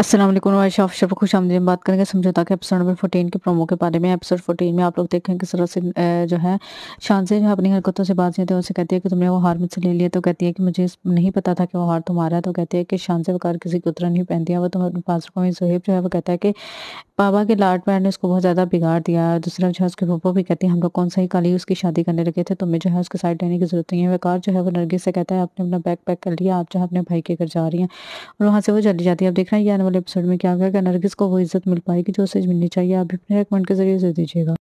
Aslam वाइश officer पर खुश आमदी बात करेंगे समझौता के एपिसोड नंबर फोर्टीन के प्रोमो के बारे में एपिसोड फोर्टीन में आप लोग देखें किस तरह से जो है शान से जो अपनी हरकतों से बात नहीं उसे कहती है कि तुमने वो हार मुझसे ले लिया तो कहती है कि मुझे नहीं पता था कि वो हार तुम्हारा है तो कहती है कि शान से वकार किसी को उतरा नहीं पहनती है वो तुम्हारे तो पास में सोहेब जो है वो कहता है कि पापा के लाड पैर ने उसको बहुत ज़्यादा बिगाड़ दिया दूसरा जो है उसके पप्पा भी कहती है हम लोग कौन सा ही कल ही उसकी शादी करने लगे थे तुम्हें जो है उसके साइड रहने की जरूरत नहीं है वकार जो है वो नरगिस से कहता है आपने अपना बैग पैक कर लिया आप जो है अपने भाई के घर जा रही हैं और वहाँ से वो चली जाती है अब देख रहे हैं वाले एपिसोड में क्या होगा नरगिस को वो इज्जत मिल पाएगी जो उसे मिलनी चाहिए आप भी अपने कमेंट के जरिए से दीजिएगा